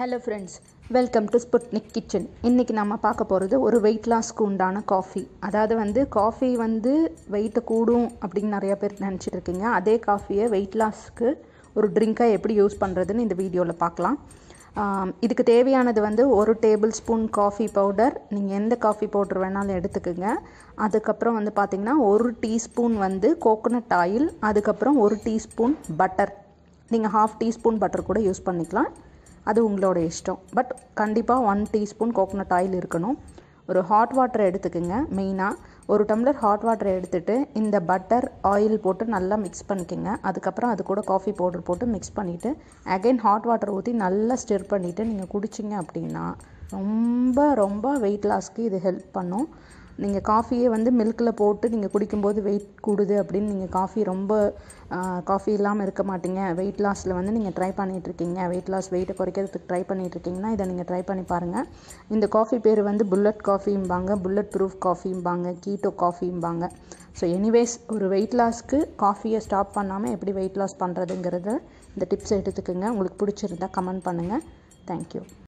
hello friends welcome to Sputnik kitchen இன்றைக்கி நம்ம பார்க்க போகிறது ஒரு வெயிட் லாஸ்க்கு உண்டான காஃபி அதாவது வந்து காஃபி வந்து வெயிட்டை கூடும் அப்படின்னு நிறையா பேர் நினச்சிட்டு இருக்கீங்க அதே காஃபியை வெயிட் லாஸ்க்கு ஒரு ட்ரிங்காக எப்படி யூஸ் பண்ணுறதுன்னு இந்த வீடியோவில் பார்க்கலாம் இதுக்கு தேவையானது வந்து ஒரு டேபிள் ஸ்பூன் காஃபி பவுடர் நீங்கள் எந்த காஃபி பவுடர் வேணாலும் எடுத்துக்கோங்க அதுக்கப்புறம் வந்து பார்த்திங்கன்னா ஒரு டீஸ்பூன் வந்து கோகோனட் ஆயில் அதுக்கப்புறம் ஒரு டீஸ்பூன் பட்டர் நீங்கள் ஹாஃப் டீஸ்பூன் பட்டர் கூட யூஸ் பண்ணிக்கலாம் அது உங்களோட இஷ்டம் பட் கண்டிப்பாக ஒன் டீஸ்பூன் கோகோனட் ஆயில் இருக்கணும் ஒரு ஹாட் வாட்டர் எடுத்துக்கோங்க மெயினாக ஒரு டம்ளர் ஹாட் வாட்டரை எடுத்துகிட்டு இந்த பட்டர் ஆயில் போட்டு நல்லா மிக்ஸ் பண்ணிக்கோங்க அதுக்கப்புறம் அது கூட காஃபி பவுடர் போட்டு மிக்ஸ் பண்ணிவிட்டு அகைன் ஹாட் வாட்டர் ஊற்றி நல்லா ஸ்டிர் பண்ணிவிட்டு நீங்கள் குடிச்சிங்க அப்படின்னா ரொம்ப ரொம்ப வெயிட் லாஸ்க்கு இது ஹெல்ப் பண்ணும் நீங்கள் காஃபியை வந்து மில்கில் போட்டு நீங்கள் குடிக்கும்போது வெயிட் கூடுது அப்படின்னு நீங்கள் காஃபி ரொம்ப காஃபி இல்லாமல் இருக்க மாட்டீங்க வெயிட் லாஸில் வந்து நீங்கள் ட்ரை பண்ணிகிட்ருக்கீங்க வெயிட் லாஸ் வெயிட்டை குறைக்கிறதுக்கு ட்ரை பண்ணிகிட்ருக்கீங்கன்னா இதை நீங்கள் ட்ரை பண்ணி பாருங்கள் இந்த காஃபி பேர் வந்து புல்லட் காஃபிம்பாங்க புல்லட் ப்ரூஃப் காஃபிம்பாங்க கீட்டோ காஃபிம்பாங்க ஸோ எனிவேஸ் ஒரு வெயிட் லாஸ்க்கு காஃபியை ஸ்டாப் பண்ணாமல் எப்படி வெயிட் லாஸ் பண்ணுறதுங்கிறத இந்த டிப்ஸ் எடுத்துக்கோங்க உங்களுக்கு பிடிச்சிருந்தா கமெண்ட் பண்ணுங்கள் தேங்க்யூ